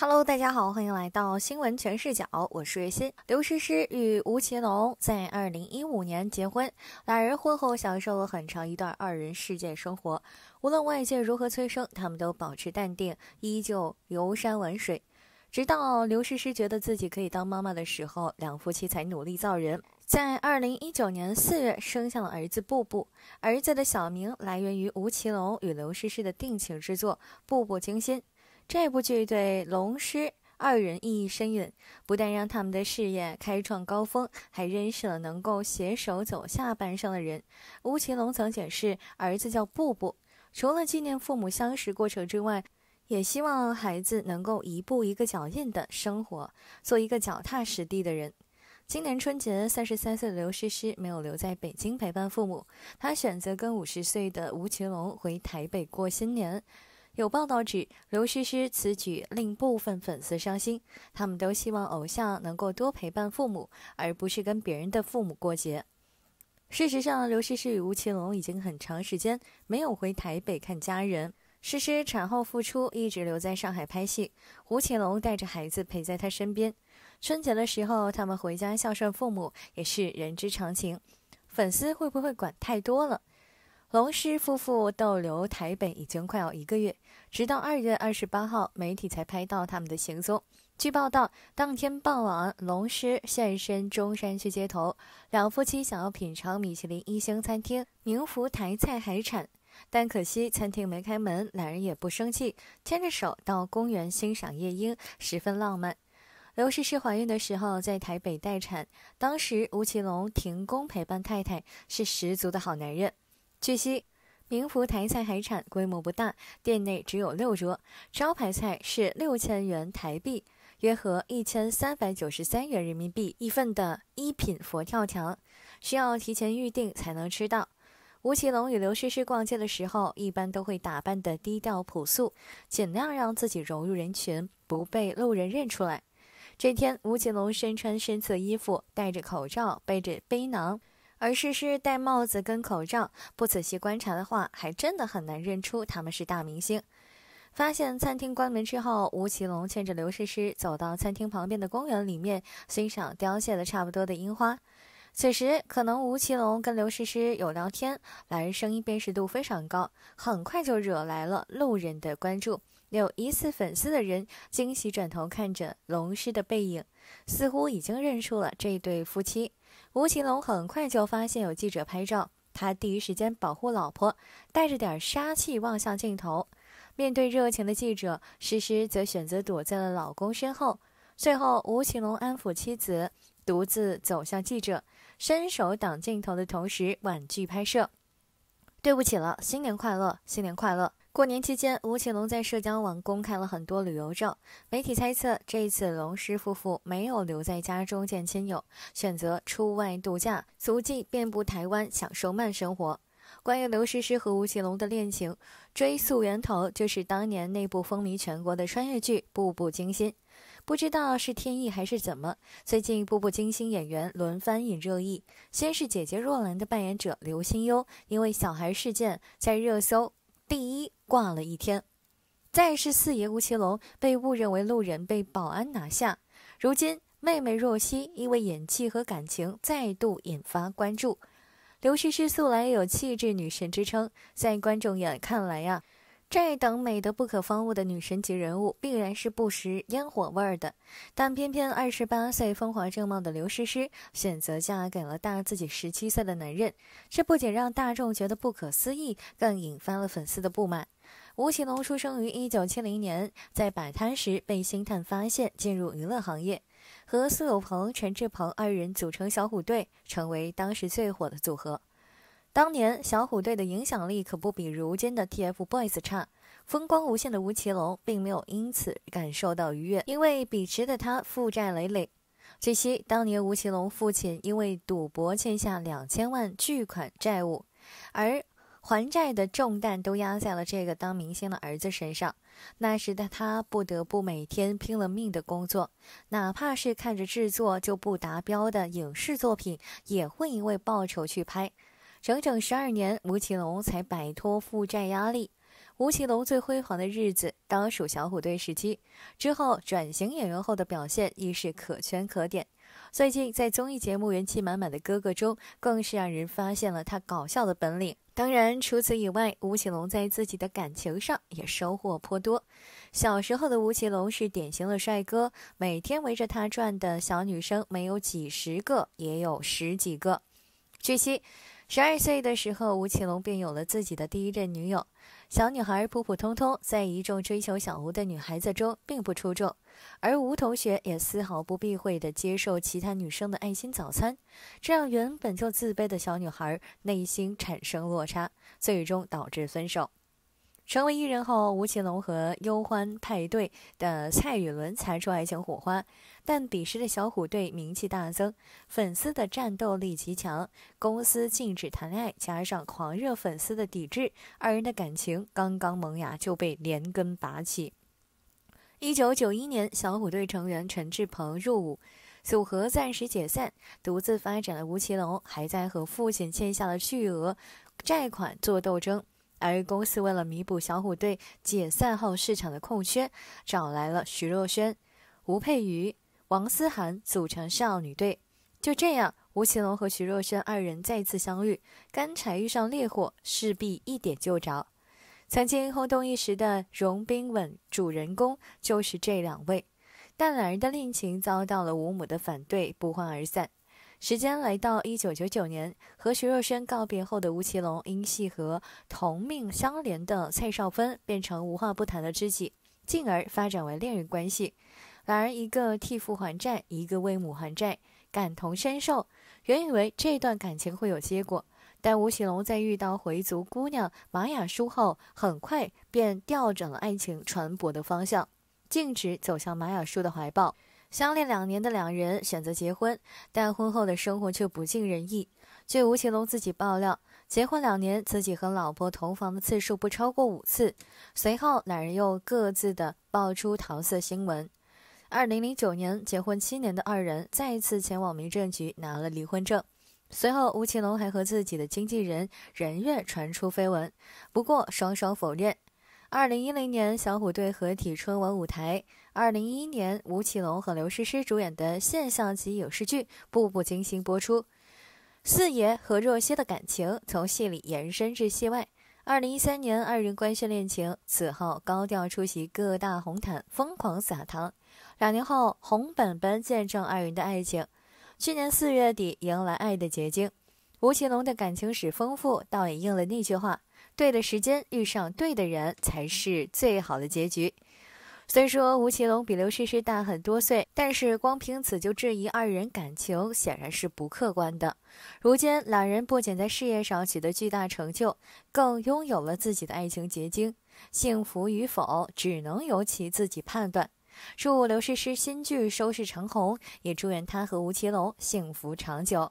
Hello，大家好，欢迎来到新闻全视角，我是月鑫。刘诗诗与吴奇隆在2015年结婚，两人婚后享受了很长一段二人世界生活。无论外界如何催生，他们都保持淡定，依旧游山玩水。直到刘诗诗觉得自己可以当妈妈的时候，两夫妻才努力造人。在2019年4月，生下了儿子布布。儿子的小名来源于吴奇隆与刘诗诗的定情之作《步步惊心》。这部剧对龙师二人意义深远，不但让他们的事业开创高峰，还认识了能够携手走下半生的人。吴奇隆曾解释，儿子叫布布，除了纪念父母相识过程之外，也希望孩子能够一步一个脚印的生活，做一个脚踏实地的人。今年春节，三十三岁的刘诗诗没有留在北京陪伴父母，她选择跟五十岁的吴奇隆回台北过新年。有报道指，刘诗诗此举令部分粉丝伤心，他们都希望偶像能够多陪伴父母，而不是跟别人的父母过节。事实上，刘诗诗与吴奇隆已经很长时间没有回台北看家人。诗诗产后复出，一直留在上海拍戏，吴奇隆带着孩子陪在她身边。春节的时候，他们回家孝顺父母也是人之常情，粉丝会不会管太多了？龙狮夫妇逗留台北已经快要一个月，直到二月二十八号，媒体才拍到他们的行踪。据报道，当天傍晚，龙狮现身中山区街头，两夫妻想要品尝米其林一星餐厅“宁福台菜海产”，但可惜餐厅没开门。两人也不生气，牵着手到公园欣赏夜莺，十分浪漫。刘诗诗怀孕的时候在台北待产，当时吴奇隆停工陪伴太太，是十足的好男人。据悉，明福台菜海产规模不大，店内只有六桌。招牌菜是六千元台币，约合一千三百九十三元人民币一份的一品佛跳墙，需要提前预定才能吃到。吴奇隆与刘诗诗逛街的时候，一般都会打扮得低调朴素，尽量让自己融入人群，不被路人认出来。这天，吴奇隆身穿深色衣服，戴着口罩，背着背囊。而诗诗戴帽子跟口罩，不仔细观察的话，还真的很难认出他们是大明星。发现餐厅关门之后，吴奇隆牵着刘诗诗走到餐厅旁边的公园里面，欣赏凋谢的差不多的樱花。此时，可能吴奇隆跟刘诗诗有聊天，两人声音辨识度非常高，很快就惹来了路人的关注。有疑似粉丝的人惊喜转头看着龙狮的背影，似乎已经认出了这对夫妻。吴奇隆很快就发现有记者拍照，他第一时间保护老婆，带着点杀气望向镜头。面对热情的记者，诗诗则选择躲在了老公身后。最后，吴奇隆安抚妻子，独自走向记者，伸手挡镜头的同时婉拒拍摄：“对不起了，新年快乐，新年快乐。”过年期间，吴奇隆在社交网公开了很多旅游照，媒体猜测这次龙师夫妇没有留在家中见亲友，选择出外度假，足迹遍布台湾，享受慢生活。关于刘诗诗和吴奇隆的恋情，追溯源头就是当年那部风靡全国的穿越剧《步步惊心》。不知道是天意还是怎么，最近《步步惊心》演员轮番引热议，先是姐姐若兰的扮演者刘心悠，因为小孩事件在热搜第一。挂了一天，再是四爷吴奇隆被误认为路人被保安拿下。如今妹妹若曦因为演技和感情再度引发关注。刘诗诗素来有气质女神之称，在观众眼看来呀，这等美得不可方物的女神级人物，必然是不食烟火味儿的。但偏偏二十八岁风华正茂的刘诗诗选择嫁给了大自己十七岁的男人，这不仅让大众觉得不可思议，更引发了粉丝的不满。吴奇隆出生于一九七零年，在摆摊时被星探发现，进入娱乐行业，和苏有朋、陈志朋二人组成小虎队，成为当时最火的组合。当年小虎队的影响力可不比如今的 TFBOYS 差，风光无限的吴奇隆并没有因此感受到愉悦，因为彼时的他负债累累。据悉，当年吴奇隆父亲因为赌博欠下两千万巨款债务，而。还债的重担都压在了这个当明星的儿子身上。那时的他不得不每天拼了命的工作，哪怕是看着制作就不达标的影视作品，也会因为报酬去拍。整整十二年，吴奇隆才摆脱负债压力。吴奇隆最辉煌的日子当属小虎队时期，之后转型演员后的表现亦是可圈可点。最近在综艺节目《人气满满的哥哥》中，更是让人发现了他搞笑的本领。当然，除此以外，吴奇隆在自己的感情上也收获颇多。小时候的吴奇隆是典型的帅哥，每天围着他转的小女生没有几十个也有十几个。据悉，十二岁的时候，吴奇隆便有了自己的第一任女友。小女孩普普通通，在一众追求小吴的女孩子中并不出众，而吴同学也丝毫不避讳地接受其他女生的爱心早餐，这让原本就自卑的小女孩内心产生落差，最终导致分手。成为艺人后，吴奇隆和优欢派对的蔡宇伦擦出爱情火花，但彼时的小虎队名气大增，粉丝的战斗力极强，公司禁止谈恋爱，加上狂热粉丝的抵制，二人的感情刚刚萌芽就被连根拔起。一九九一年，小虎队成员陈志朋入伍，组合暂时解散，独自发展的吴奇隆还在和父亲欠下的巨额债款做斗争。而公司为了弥补小虎队解散后市场的空缺，找来了徐若瑄、吴佩瑜、王思涵组成少女队。就这样，吴奇隆和徐若瑄二人再次相遇，干柴遇上烈火，势必一点就着。曾经轰动一时的“融冰吻”，主人公就是这两位。但两人的恋情遭到了吴母的反对，不欢而散。时间来到一九九九年，和徐若瑄告别后的吴奇隆，因戏和同命相连的蔡少芬变成无话不谈的知己，进而发展为恋人关系。两人一个替父还债，一个为母还债，感同身受。原以为这段感情会有结果，但吴奇隆在遇到回族姑娘玛雅舒后，很快便调整了爱情传播的方向，径直走向玛雅舒的怀抱。相恋两年的两人选择结婚，但婚后的生活却不尽人意。据吴奇隆自己爆料，结婚两年，自己和老婆同房的次数不超过五次。随后，两人又各自的爆出桃色新闻。二零零九年，结婚七年的二人再一次前往民政局拿了离婚证。随后，吴奇隆还和自己的经纪人任月传出绯闻，不过双双否认。二零一零年，小虎队合体春晚舞台。二零一一年，吴奇隆和刘诗诗主演的现象级影视剧《步步惊心》播出，四爷和若曦的感情从戏里延伸至戏外。二零一三年，二人官宣恋情，此后高调出席各大红毯，疯狂撒糖。两年后，红本本见证二人的爱情。去年四月底，迎来爱的结晶。吴奇隆的感情史丰富，倒也应了那句话：对的时间遇上对的人，才是最好的结局。虽说吴奇隆比刘诗诗大很多岁，但是光凭此就质疑二人感情显然是不客观的。如今两人不仅在事业上取得巨大成就，更拥有了自己的爱情结晶，幸福与否只能由其自己判断。祝刘诗诗新剧收视长虹，也祝愿她和吴奇隆幸福长久。